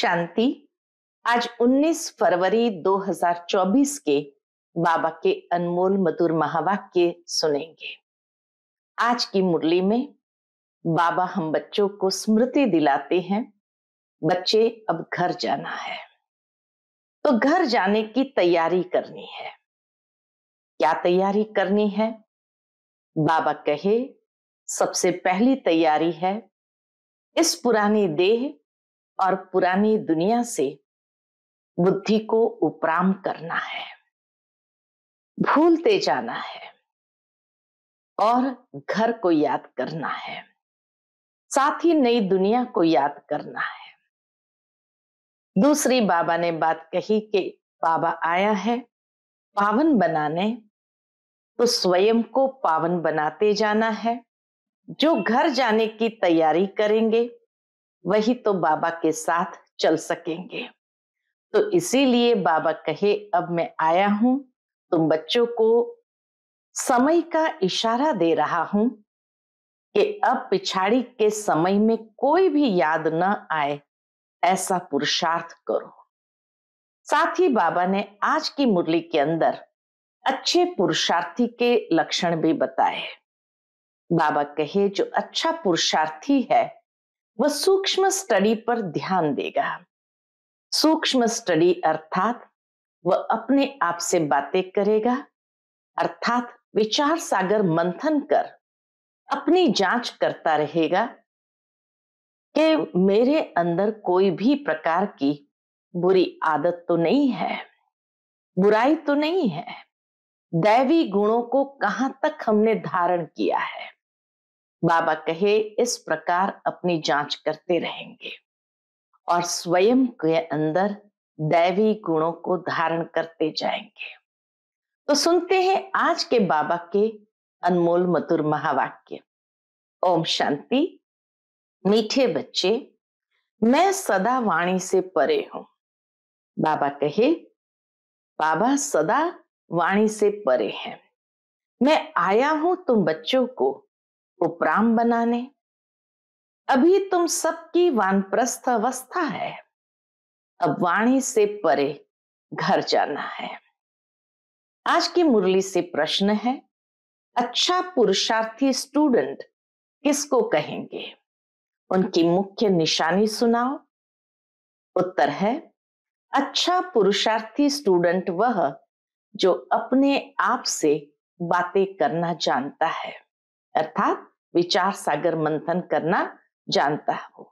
शांति आज 19 फरवरी 2024 के बाबा के अनमोल मधुर महावाक्य सुनेंगे आज की मुरली में बाबा हम बच्चों को स्मृति दिलाते हैं बच्चे अब घर जाना है तो घर जाने की तैयारी करनी है क्या तैयारी करनी है बाबा कहे सबसे पहली तैयारी है इस पुरानी देह और पुरानी दुनिया से बुद्धि को उपराम करना है भूलते जाना है और घर को याद करना है साथ ही नई दुनिया को याद करना है दूसरी बाबा ने बात कही कि बाबा आया है पावन बनाने तो स्वयं को पावन बनाते जाना है जो घर जाने की तैयारी करेंगे वही तो बाबा के साथ चल सकेंगे तो इसीलिए बाबा कहे अब मैं आया हूं तुम बच्चों को समय का इशारा दे रहा हूं कि अब पिछाड़ी के समय में कोई भी याद न आए ऐसा पुरुषार्थ करो साथ ही बाबा ने आज की मुरली के अंदर अच्छे पुरुषार्थी के लक्षण भी बताए बाबा कहे जो अच्छा पुरुषार्थी है वह सूक्ष्म स्टडी पर ध्यान देगा सूक्ष्म स्टडी अर्थात वह अपने आप से बातें करेगा अर्थात विचार सागर मंथन कर अपनी जांच करता रहेगा कि मेरे अंदर कोई भी प्रकार की बुरी आदत तो नहीं है बुराई तो नहीं है दैवी गुणों को कहां तक हमने धारण किया है बाबा कहे इस प्रकार अपनी जांच करते रहेंगे और स्वयं के अंदर दैवी गुणों को धारण करते जाएंगे तो सुनते हैं आज के बाबा के अनमोल मधुर महावाक्य ओम शांति मीठे बच्चे मैं सदा वाणी से परे हूं बाबा कहे बाबा सदा वाणी से परे हैं मैं आया हूं तुम बच्चों को उपराम बनाने अभी तुम सबकी वानप्रस्थ अवस्था है अब वाणी से परे घर जाना है आज की मुरली से प्रश्न है अच्छा पुरुषार्थी स्टूडेंट किसको कहेंगे उनकी मुख्य निशानी सुनाओ उत्तर है अच्छा पुरुषार्थी स्टूडेंट वह जो अपने आप से बातें करना जानता है अर्थात विचार सागर मंथन करना जानता हो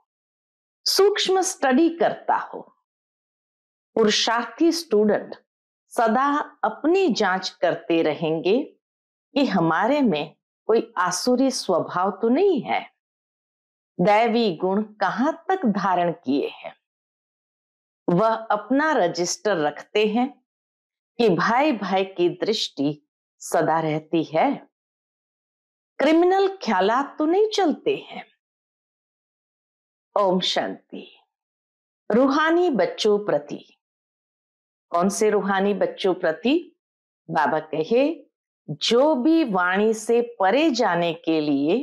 सूक्ष्म स्टडी करता हो पुरुषार्थी स्टूडेंट सदा अपनी जांच करते रहेंगे कि हमारे में कोई आसुरी स्वभाव तो नहीं है दैवी गुण कहाँ तक धारण किए हैं वह अपना रजिस्टर रखते हैं कि भाई भाई की दृष्टि सदा रहती है क्रिमिनल ख्याल तो नहीं चलते हैं ओम शांति रूहानी बच्चों प्रति कौन से रूहानी बच्चों प्रति बाबा कहे जो भी वाणी से परे जाने के लिए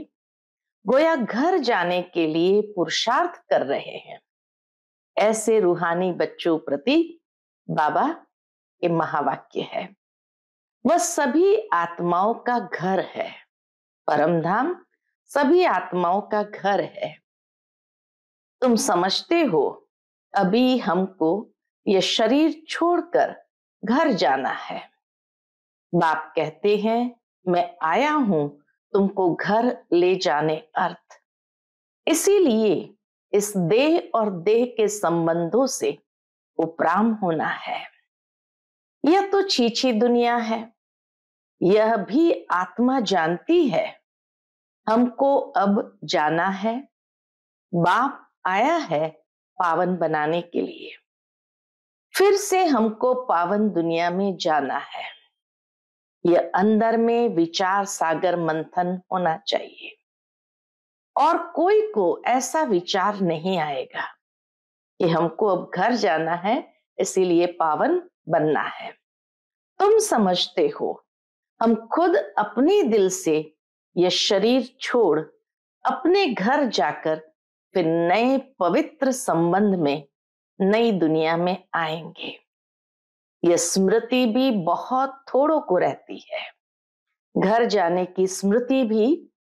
गोया घर जाने के लिए पुरुषार्थ कर रहे हैं ऐसे रूहानी बच्चों प्रति बाबा ये महावाक्य है वह सभी आत्माओं का घर है परमधाम सभी आत्माओं का घर है तुम समझते हो अभी हमको यह शरीर छोड़कर घर जाना है बाप कहते हैं मैं आया हूं तुमको घर ले जाने अर्थ इसीलिए इस देह और देह के संबंधों से उपराम होना है यह तो छीछी दुनिया है यह भी आत्मा जानती है हमको अब जाना है बाप आया है पावन बनाने के लिए फिर से हमको पावन दुनिया में जाना है यह अंदर में विचार सागर मंथन होना चाहिए और कोई को ऐसा विचार नहीं आएगा कि हमको अब घर जाना है इसीलिए पावन बनना है तुम समझते हो हम खुद अपने दिल से यह शरीर छोड़ अपने घर जाकर फिर नए पवित्र संबंध में नई दुनिया में आएंगे यह स्मृति भी बहुत थोड़ों को रहती है घर जाने की स्मृति भी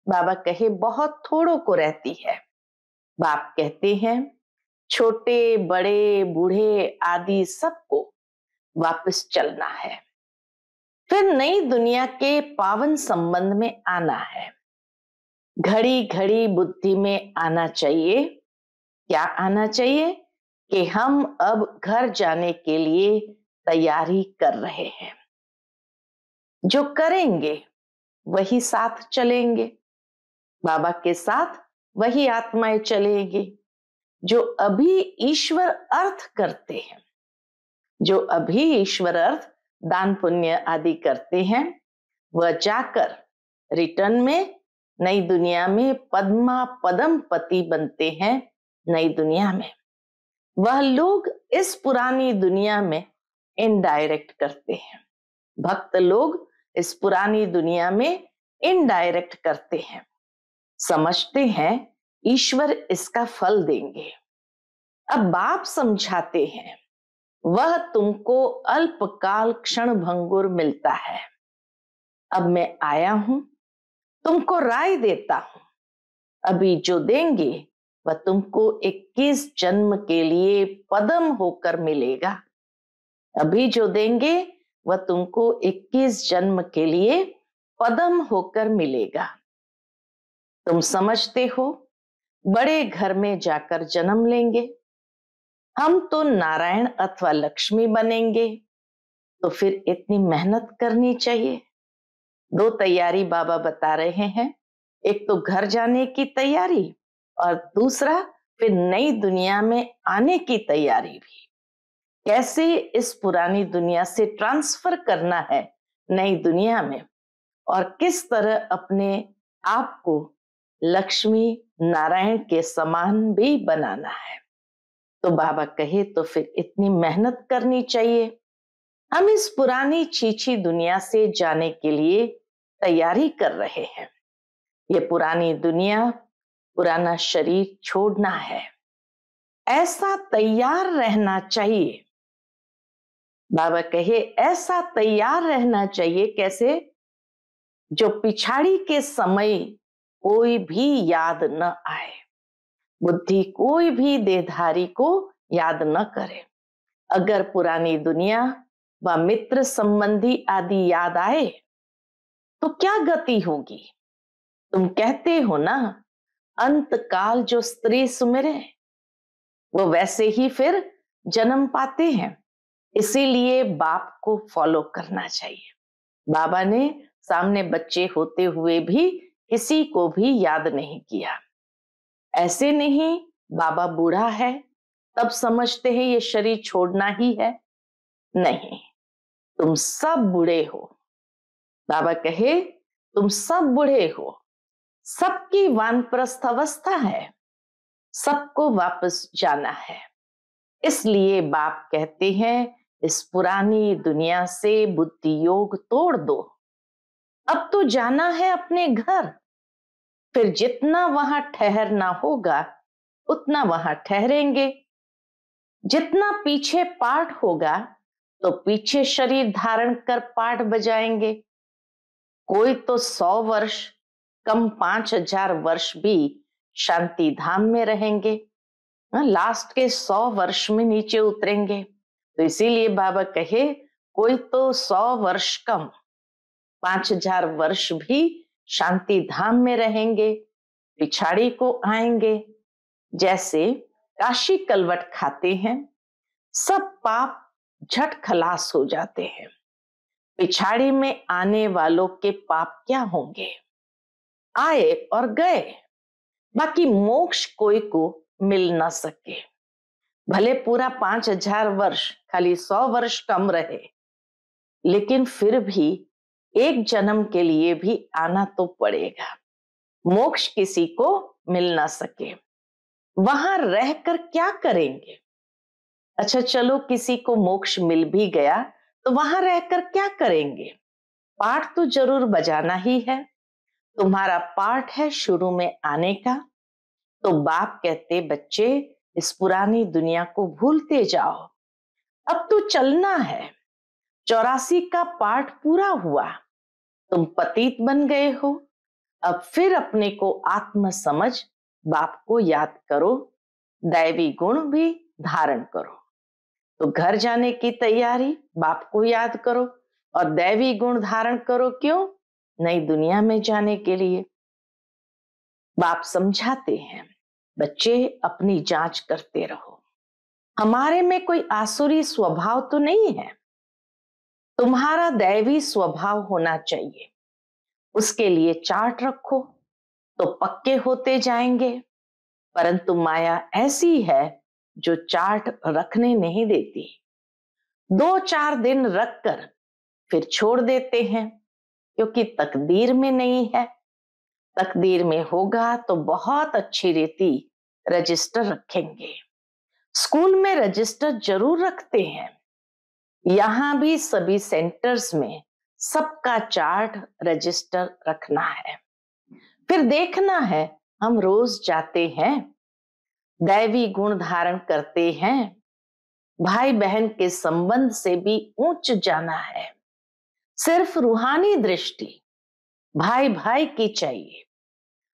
बाबा कहे बहुत थोड़ों को रहती है बाप कहते हैं छोटे बड़े बूढ़े आदि सबको वापस चलना है फिर तो नई दुनिया के पावन संबंध में आना है घड़ी घड़ी बुद्धि में आना चाहिए क्या आना चाहिए कि हम अब घर जाने के लिए तैयारी कर रहे हैं जो करेंगे वही साथ चलेंगे बाबा के साथ वही आत्माएं चलेंगी जो अभी ईश्वर अर्थ करते हैं जो अभी ईश्वर अर्थ दान पुण्य आदि करते हैं वह जाकर रिटर्न में नई दुनिया में पद्मा पदम पति बनते हैं नई दुनिया में वह लोग इस पुरानी दुनिया में इनडायरेक्ट करते हैं भक्त लोग इस पुरानी दुनिया में इनडायरेक्ट करते हैं समझते हैं ईश्वर इसका फल देंगे अब बाप समझाते हैं वह तुमको अल्पकाल क्षण भंगुर मिलता है अब मैं आया हूं तुमको राय देता हूं अभी जो देंगे वह तुमको 21 जन्म के लिए पदम होकर मिलेगा अभी जो देंगे वह तुमको 21 जन्म के लिए पदम होकर मिलेगा तुम समझते हो बड़े घर में जाकर जन्म लेंगे हम तो नारायण अथवा लक्ष्मी बनेंगे तो फिर इतनी मेहनत करनी चाहिए दो तैयारी बाबा बता रहे हैं एक तो घर जाने की तैयारी और दूसरा फिर नई दुनिया में आने की तैयारी भी कैसे इस पुरानी दुनिया से ट्रांसफर करना है नई दुनिया में और किस तरह अपने आप को लक्ष्मी नारायण के समान भी बनाना है तो बाबा कहे तो फिर इतनी मेहनत करनी चाहिए हम इस पुरानी चीची दुनिया से जाने के लिए तैयारी कर रहे हैं ये पुरानी दुनिया पुराना शरीर छोड़ना है ऐसा तैयार रहना चाहिए बाबा कहे ऐसा तैयार रहना चाहिए कैसे जो पिछाड़ी के समय कोई भी याद न आए बुद्धि कोई भी देहधारी को याद न करे अगर पुरानी दुनिया व मित्र संबंधी आदि याद आए तो क्या गति होगी तुम कहते हो ना अंत काल जो स्त्री सुमिरे वो वैसे ही फिर जन्म पाते हैं इसीलिए बाप को फॉलो करना चाहिए बाबा ने सामने बच्चे होते हुए भी किसी को भी याद नहीं किया ऐसे नहीं बाबा बूढ़ा है तब समझते हैं ये शरीर छोड़ना ही है नहीं तुम सब बूढ़े हो बाबा कहे तुम सब बूढ़े हो सबकी वानप्रस्थ अवस्था है सबको वापस जाना है इसलिए बाप कहते हैं इस पुरानी दुनिया से बुद्धि योग तोड़ दो अब तो जाना है अपने घर फिर जितना वहां ठहरना होगा उतना वहां ठहरेंगे जितना पीछे पाठ होगा तो पीछे शरीर धारण कर पाठ बजाएंगे कोई तो सौ वर्ष कम पांच हजार वर्ष भी शांति धाम में रहेंगे लास्ट हाँ, के सौ वर्ष में नीचे उतरेंगे तो इसीलिए बाबा कहे कोई तो सौ वर्ष कम पांच हजार वर्ष भी शांति धाम में रहेंगे पिछाड़ी को आएंगे जैसे काशी कलवट खाते हैं सब पाप झट खलास हो जाते हैं पिछाड़ी में आने वालों के पाप क्या होंगे आए और गए बाकी मोक्ष कोई को मिल ना सके भले पूरा पांच हजार वर्ष खाली सौ वर्ष कम रहे लेकिन फिर भी एक जन्म के लिए भी आना तो पड़ेगा मोक्ष किसी को मिल ना सके वहां रहकर क्या करेंगे अच्छा चलो किसी को मोक्ष मिल भी गया तो वहां रहकर क्या करेंगे पाठ तो जरूर बजाना ही है तुम्हारा पाठ है शुरू में आने का तो बाप कहते बच्चे इस पुरानी दुनिया को भूलते जाओ अब तो चलना है चौरासी का पाठ पूरा हुआ तुम पतित बन गए हो अब फिर अपने को आत्म समझ बाप को याद करो दैवी गुण भी धारण करो तो घर जाने की तैयारी बाप को याद करो और दैवी गुण धारण करो क्यों नई दुनिया में जाने के लिए बाप समझाते हैं बच्चे अपनी जांच करते रहो हमारे में कोई आसुरी स्वभाव तो नहीं है तुम्हारा दैवी स्वभाव होना चाहिए उसके लिए चार्ट रखो तो पक्के होते जाएंगे परंतु माया ऐसी है जो चार्ट रखने नहीं देती दो चार दिन रखकर फिर छोड़ देते हैं क्योंकि तकदीर में नहीं है तकदीर में होगा तो बहुत अच्छी रीति रजिस्टर रखेंगे स्कूल में रजिस्टर जरूर रखते हैं यहां भी सभी सेंटर्स में सबका चार्ट रजिस्टर रखना है फिर देखना है हम रोज जाते हैं दैवी गुण धारण करते हैं भाई बहन के संबंध से भी ऊंच जाना है सिर्फ रूहानी दृष्टि भाई भाई की चाहिए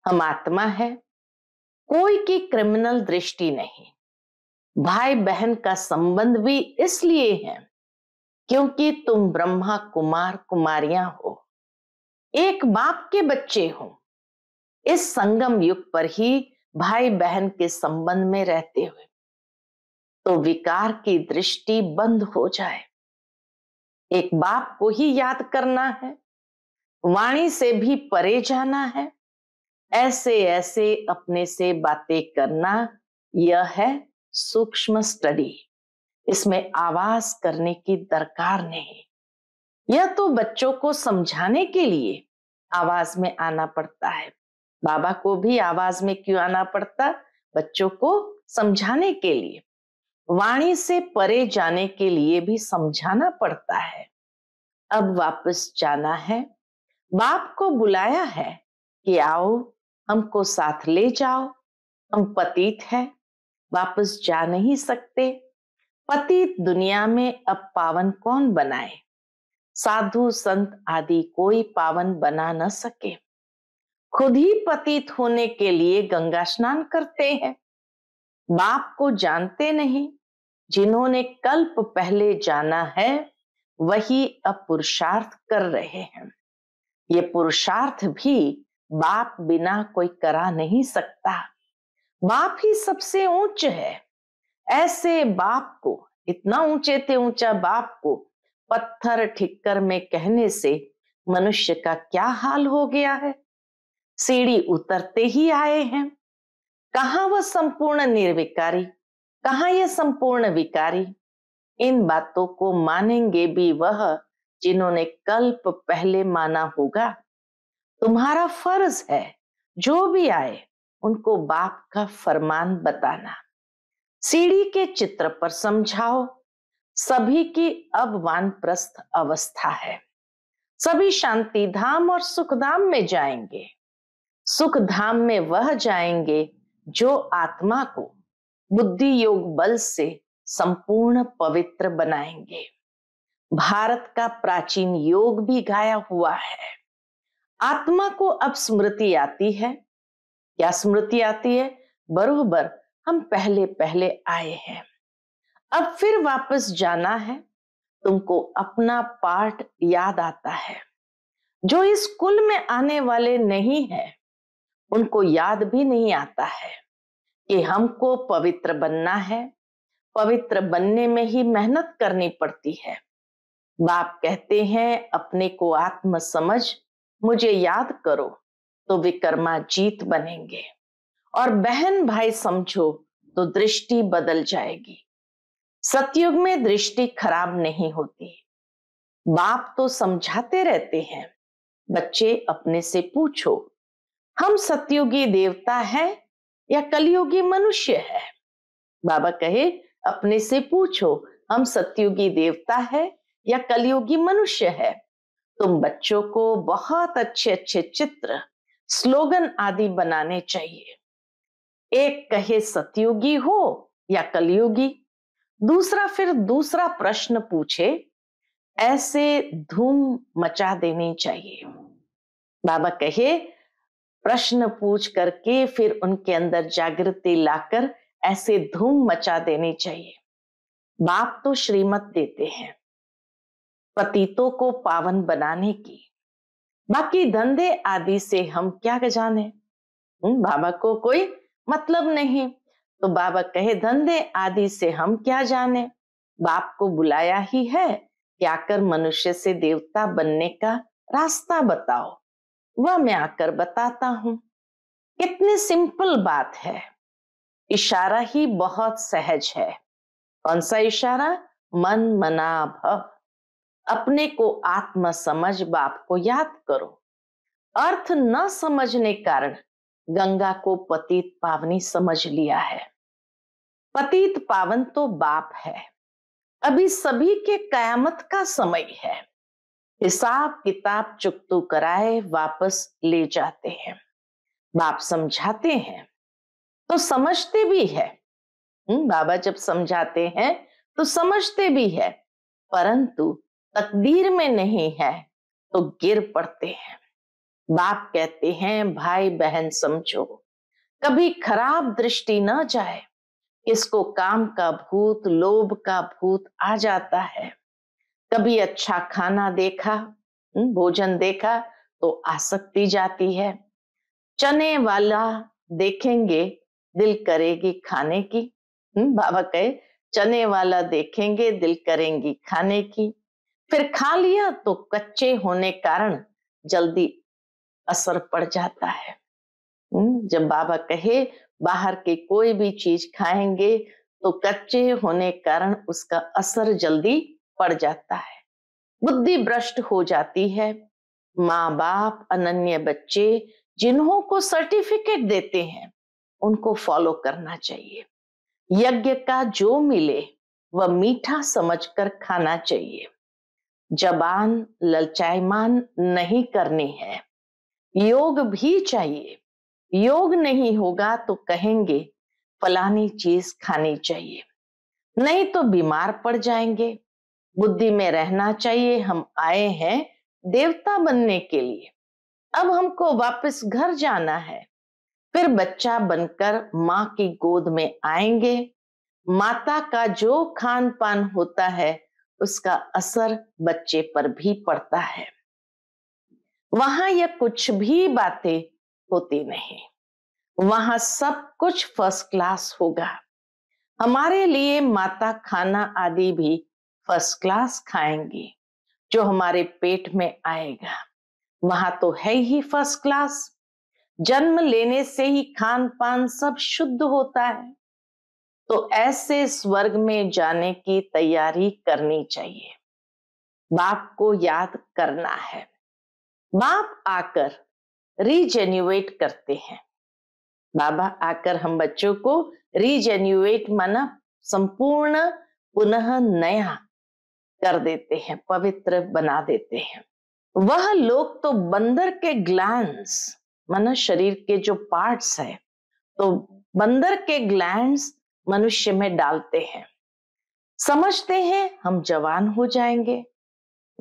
हम आत्मा है कोई की क्रिमिनल दृष्टि नहीं भाई बहन का संबंध भी इसलिए है क्योंकि तुम ब्रह्मा कुमार कुमारियां हो एक बाप के बच्चे हो इस संगम युग पर ही भाई बहन के संबंध में रहते हुए तो विकार की दृष्टि बंद हो जाए एक बाप को ही याद करना है वाणी से भी परे जाना है ऐसे ऐसे अपने से बातें करना यह है सूक्ष्म स्टडी इसमें आवाज करने की दरकार नहीं यह तो बच्चों को समझाने के लिए आवाज में आना पड़ता है बाबा को भी आवाज में क्यों आना पड़ता बच्चों को समझाने के लिए वाणी से परे जाने के लिए भी समझाना पड़ता है अब वापस जाना है बाप को बुलाया है कि आओ हमको साथ ले जाओ हम पतित है वापस जा नहीं सकते पतित दुनिया में अब पावन कौन बनाए साधु संत आदि कोई पावन बना न सके खुद ही पतित होने के लिए गंगा स्नान करते हैं बाप को जानते नहीं जिन्होंने कल्प पहले जाना है वही अब पुरुषार्थ कर रहे हैं ये पुरुषार्थ भी बाप बिना कोई करा नहीं सकता बाप ही सबसे ऊंच है ऐसे बाप को इतना ऊंचे थे ऊंचा बाप को पत्थर ठिक्कर में कहने से मनुष्य का क्या हाल हो गया है सीढ़ी उतरते ही आए हैं कहा वह संपूर्ण निर्विकारी कहा यह संपूर्ण विकारी इन बातों को मानेंगे भी वह जिन्होंने कल्प पहले माना होगा तुम्हारा फर्ज है जो भी आए उनको बाप का फरमान बताना सीढ़ी के चित्र पर समझाओ सभी की अब वानप्रस्थ अवस्था है सभी शांति धाम और सुख धाम में जाएंगे सुख धाम में वह जाएंगे जो आत्मा को बुद्धि योग बल से संपूर्ण पवित्र बनाएंगे भारत का प्राचीन योग भी गाया हुआ है आत्मा को अब स्मृति आती है क्या स्मृति आती है बरोबर हम पहले पहले आए हैं अब फिर वापस जाना है तुमको अपना पार्ट याद आता है जो इस कुल में आने वाले नहीं है उनको याद भी नहीं आता है कि हमको पवित्र बनना है पवित्र बनने में ही मेहनत करनी पड़ती है बाप कहते हैं अपने को आत्म समझ मुझे याद करो तो विकर्मा जीत बनेंगे और बहन भाई समझो तो दृष्टि बदल जाएगी सतयुग में दृष्टि खराब नहीं होती बाप तो समझाते रहते हैं बच्चे अपने से पूछो हम सतयुगी देवता है या कलयुगी मनुष्य है बाबा कहे अपने से पूछो हम सतयुगी देवता है या कलयुगी मनुष्य है तुम बच्चों को बहुत अच्छे अच्छे चित्र स्लोगन आदि बनाने चाहिए एक कहे सतयुगी हो या कलयुगी दूसरा फिर दूसरा प्रश्न पूछे ऐसे धूम मचा देनी चाहिए बाबा कहे प्रश्न पूछ करके फिर उनके अंदर जागृति लाकर ऐसे धूम मचा देनी चाहिए बाप तो श्रीमत देते हैं पतितों को पावन बनाने की बाकी धंधे आदि से हम क्या जाने बाबा को कोई मतलब नहीं तो बाबा कहे धंधे आदि से हम क्या जाने बाप को बुलाया ही है क्या कर मनुष्य से देवता बनने का रास्ता बताओ वह मैं आकर बताता हूं कितनी सिंपल बात है इशारा ही बहुत सहज है कौन सा इशारा मन मना भव अपने को आत्मा समझ बाप को याद करो अर्थ न समझने कारण गंगा को पतित पावनी समझ लिया है पतित पावन तो बाप है अभी सभी के कयामत का समय है हिसाब किताब चुकतू तो कराए वापस ले जाते हैं बाप समझाते हैं तो समझते भी है हम्म, बाबा जब समझाते हैं तो समझते भी है परंतु तकदीर में नहीं है तो गिर पड़ते हैं बाप कहते हैं भाई बहन समझो कभी खराब दृष्टि न जाए किसको काम का भूत लोभ का भूत आ जाता है कभी अच्छा खाना देखा हम्म, भोजन देखा तो आसक्ति जाती है चने वाला देखेंगे दिल करेगी खाने की हम्म, बाबा कहे चने वाला देखेंगे दिल करेंगी खाने की फिर खा लिया तो कच्चे होने कारण जल्दी असर पड़ जाता है जब बाबा कहे बाहर के कोई भी चीज खाएंगे तो कच्चे होने कारण उसका असर जल्दी पड़ जाता है बुद्धि भ्रष्ट हो जाती है माँ बाप अनन्य बच्चे जिन्हों को सर्टिफिकेट देते हैं उनको फॉलो करना चाहिए यज्ञ का जो मिले वह मीठा समझकर खाना चाहिए जबान ललचाईमान नहीं करनी है योग भी चाहिए योग नहीं होगा तो कहेंगे फलानी चीज खानी चाहिए नहीं तो बीमार पड़ जाएंगे बुद्धि में रहना चाहिए हम आए हैं देवता बनने के लिए अब हमको वापस घर जाना है फिर बच्चा बनकर माँ की गोद में आएंगे माता का जो खान पान होता है उसका असर बच्चे पर भी पड़ता है वहां यह कुछ भी बातें होती नहीं वहां सब कुछ फर्स्ट क्लास होगा हमारे लिए माता खाना आदि भी फर्स्ट क्लास खाएंगे जो हमारे पेट में आएगा वहां तो है ही फर्स्ट क्लास जन्म लेने से ही खान पान सब शुद्ध होता है तो ऐसे स्वर्ग में जाने की तैयारी करनी चाहिए बाप को याद करना है बाप आकर रीजेन्यूएट करते हैं बाबा आकर हम बच्चों को रीजेन्यूएट माना संपूर्ण पुनः नया कर देते हैं पवित्र बना देते हैं वह लोग तो बंदर के ग्लैंड्स माना शरीर के जो पार्ट्स है तो बंदर के ग्लैंड्स मनुष्य में डालते हैं समझते हैं हम जवान हो जाएंगे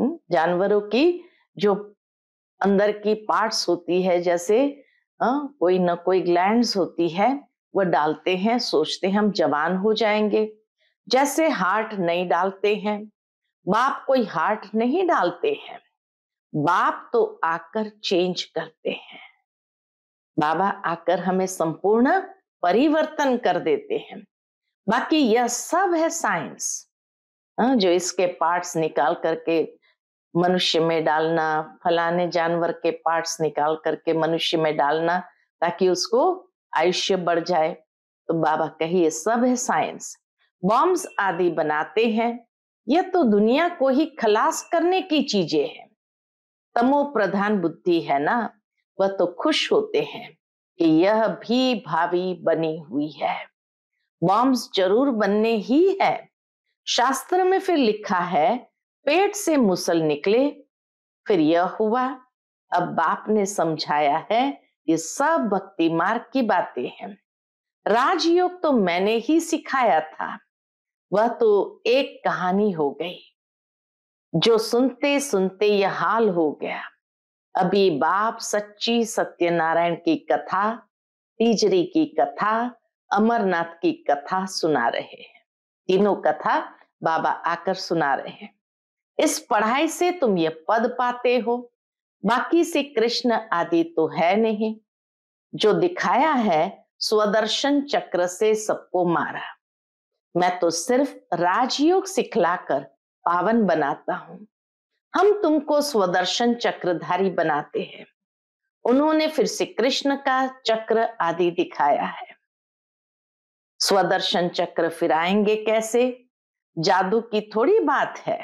हम्म, जानवरों की जो अंदर की पार्ट्स होती है जैसे आ, कोई ना कोई ग्लैंड्स होती है वह डालते हैं सोचते हैं हम जवान हो जाएंगे जैसे हार्ट नहीं डालते हैं बाप कोई हार्ट नहीं डालते हैं बाप तो आकर चेंज करते हैं बाबा आकर हमें संपूर्ण परिवर्तन कर देते हैं बाकी यह सब है साइंस जो इसके पार्ट्स निकाल करके मनुष्य में डालना फलाने जानवर के पार्ट्स निकाल करके मनुष्य में डालना ताकि उसको आयुष्य बढ़ जाए तो बाबा कहिए सब है साइंस बॉम्ब्स आदि बनाते हैं यह तो दुनिया को ही खलास करने की चीजें हैं तमो प्रधान बुद्धि है ना वह तो खुश होते हैं कि यह भी भावी बनी हुई है बॉम्ब्स जरूर बनने ही है शास्त्र में फिर लिखा है पेट से मुसल निकले फिर यह हुआ अब बाप ने समझाया है ये सब भक्ति मार्ग की बातें हैं राजयोग तो मैंने ही सिखाया था वह तो एक कहानी हो गई जो सुनते सुनते यह हाल हो गया अभी बाप सच्ची सत्यनारायण की कथा तीजरी की कथा अमरनाथ की कथा सुना रहे हैं तीनों कथा बाबा आकर सुना रहे हैं इस पढ़ाई से तुम ये पद पाते हो बाकी से कृष्ण आदि तो है नहीं जो दिखाया है स्वदर्शन चक्र से सबको मारा मैं तो सिर्फ राजयोग सिखलाकर पावन बनाता हूं हम तुमको स्वदर्शन चक्रधारी बनाते हैं उन्होंने फिर से कृष्ण का चक्र आदि दिखाया है स्वदर्शन चक्र फिराएंगे कैसे जादू की थोड़ी बात है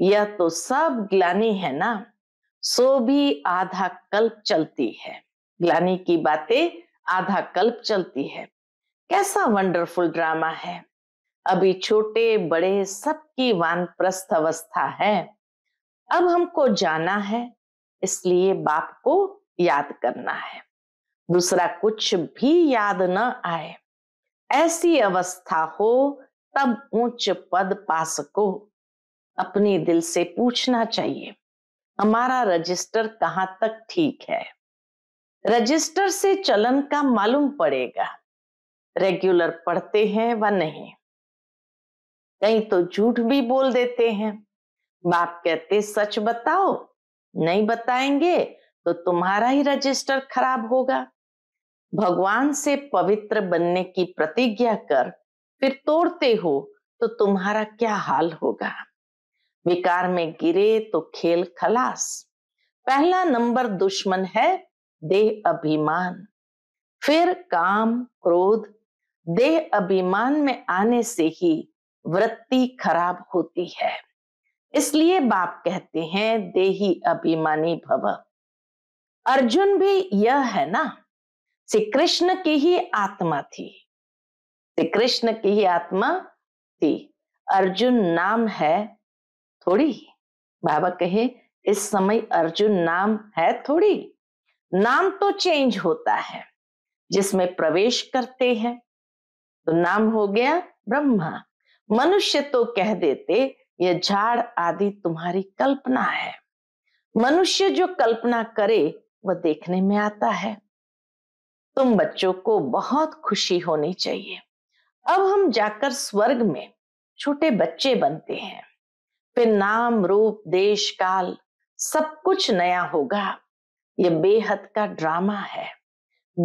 यह तो सब ग्लानी है ना सो भी आधा कल्प चलती है ग्लानी की बातें आधा कल्प चलती है कैसा वंडरफुल ड्रामा है अभी छोटे बड़े सबकी प्रस्थ अवस्था है अब हमको जाना है इसलिए बाप को याद करना है दूसरा कुछ भी याद न आए ऐसी अवस्था हो तब ऊंच पद पा सको अपने दिल से पूछना चाहिए हमारा रजिस्टर कहाँ तक ठीक है रजिस्टर से चलन का मालूम पड़ेगा रेगुलर पढ़ते हैं व नहीं कहीं तो झूठ भी बोल देते हैं बाप कहते सच बताओ नहीं बताएंगे तो तुम्हारा ही रजिस्टर खराब होगा भगवान से पवित्र बनने की प्रतिज्ञा कर फिर तोड़ते हो तो तुम्हारा क्या हाल होगा विकार में गिरे तो खेल खलास पहला नंबर दुश्मन है देह अभिमान फिर काम क्रोध देह अभिमान में आने से ही वृत्ति खराब होती है इसलिए बाप कहते हैं देही अभिमानी भव अर्जुन भी यह है ना श्री कृष्ण की ही आत्मा थी श्री कृष्ण की ही आत्मा थी अर्जुन नाम है थोड़ी बाबा कहे इस समय अर्जुन नाम है थोड़ी नाम तो चेंज होता है जिसमें प्रवेश करते हैं तो नाम हो गया ब्रह्मा मनुष्य तो कह देते ये झाड़ आदि तुम्हारी कल्पना है मनुष्य जो कल्पना करे वह देखने में आता है तुम बच्चों को बहुत खुशी होनी चाहिए अब हम जाकर स्वर्ग में छोटे बच्चे बनते हैं फिर नाम रूप देश काल सब कुछ नया होगा ये बेहद का ड्रामा है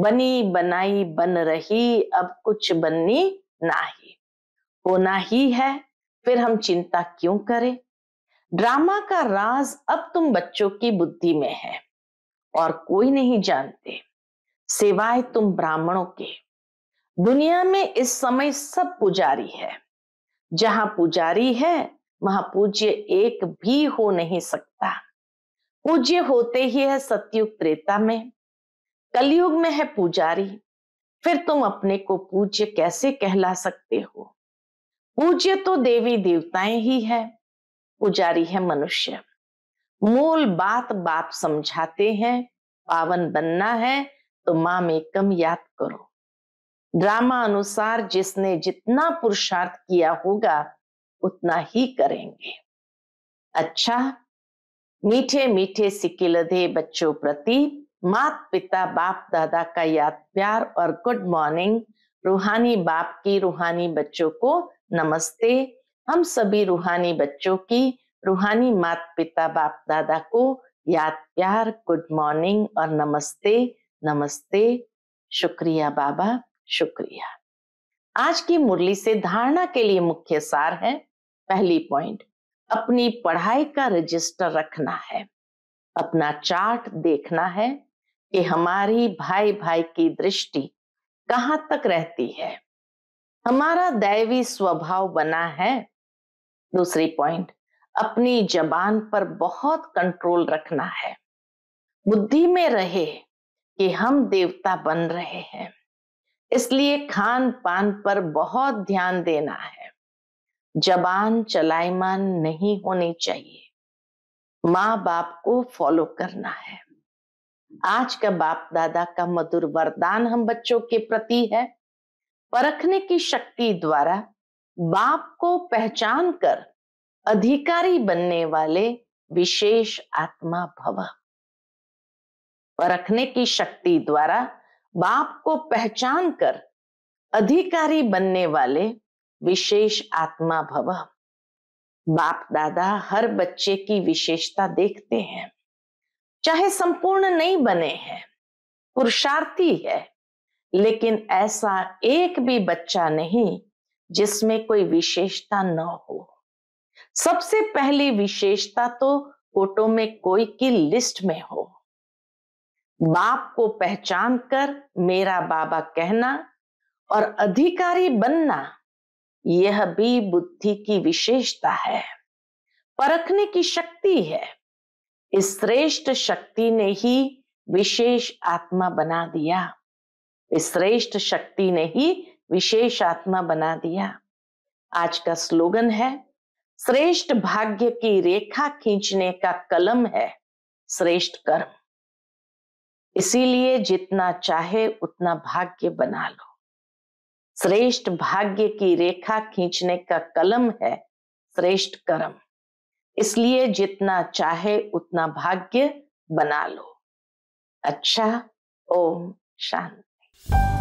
बनी बनाई बन रही अब कुछ बननी ही होना ही है फिर हम चिंता क्यों करें ड्रामा का राज अब तुम बच्चों की बुद्धि में है और कोई नहीं जानते सिवाय तुम ब्राह्मणों के दुनिया में इस समय सब पुजारी है जहां पुजारी है महापूज्य एक भी हो नहीं सकता पूज्य होते ही है सत्युग त्रेता में कलयुग में है पुजारी फिर तुम अपने को पूज्य कैसे कहला सकते हो पूज्य तो देवी देवताएं ही है पुजारी है मनुष्य मूल बात बाप समझाते हैं पावन बनना है तो माम एकम याद करो ड्रामा अनुसार जिसने जितना पुरुषार्थ किया होगा उतना ही करेंगे अच्छा मीठे मीठे सिक्के बच्चों प्रति मात पिता बाप दादा का याद प्यार और गुड मॉर्निंग रूहानी बाप की रूहानी बच्चों को नमस्ते हम सभी रूहानी बच्चों की रूहानी मात पिता बाप दादा को याद प्यार गुड मॉर्निंग और नमस्ते नमस्ते शुक्रिया बाबा शुक्रिया आज की मुरली से धारणा के लिए मुख्य सार है पहली पॉइंट अपनी पढ़ाई का रजिस्टर रखना है अपना चार्ट देखना है कि हमारी भाई भाई की दृष्टि कहाँ तक रहती है हमारा दैवी स्वभाव बना है दूसरी पॉइंट अपनी जबान पर बहुत कंट्रोल रखना है बुद्धि में रहे कि हम देवता बन रहे हैं इसलिए खान पान पर बहुत ध्यान देना है जबान चलायमान नहीं होनी चाहिए माँ बाप को फॉलो करना है आज का बाप दादा का मधुर वरदान हम बच्चों के प्रति है परखने की शक्ति द्वारा बाप को पहचान कर अधिकारी बनने वाले विशेष आत्मा भव परखने की शक्ति द्वारा बाप को पहचान कर अधिकारी बनने वाले विशेष आत्मा भव बाप दादा हर बच्चे की विशेषता देखते हैं चाहे संपूर्ण नहीं बने हैं पुरुषार्थी है लेकिन ऐसा एक भी बच्चा नहीं जिसमें कोई विशेषता न हो सबसे पहली विशेषता तो फोटो में कोई की लिस्ट में हो बाप को पहचान कर मेरा बाबा कहना और अधिकारी बनना यह भी बुद्धि की विशेषता है परखने की शक्ति है इस श्रेष्ठ शक्ति ने ही विशेष आत्मा बना दिया इस श्रेष्ठ शक्ति ने ही विशेष आत्मा बना दिया आज का स्लोगन है श्रेष्ठ भाग्य की रेखा खींचने का कलम है श्रेष्ठ कर्म इसीलिए जितना चाहे उतना भाग्य बना लो श्रेष्ठ भाग्य की रेखा खींचने का कलम है श्रेष्ठ कर्म इसलिए जितना चाहे उतना भाग्य बना लो अच्छा ओम शांति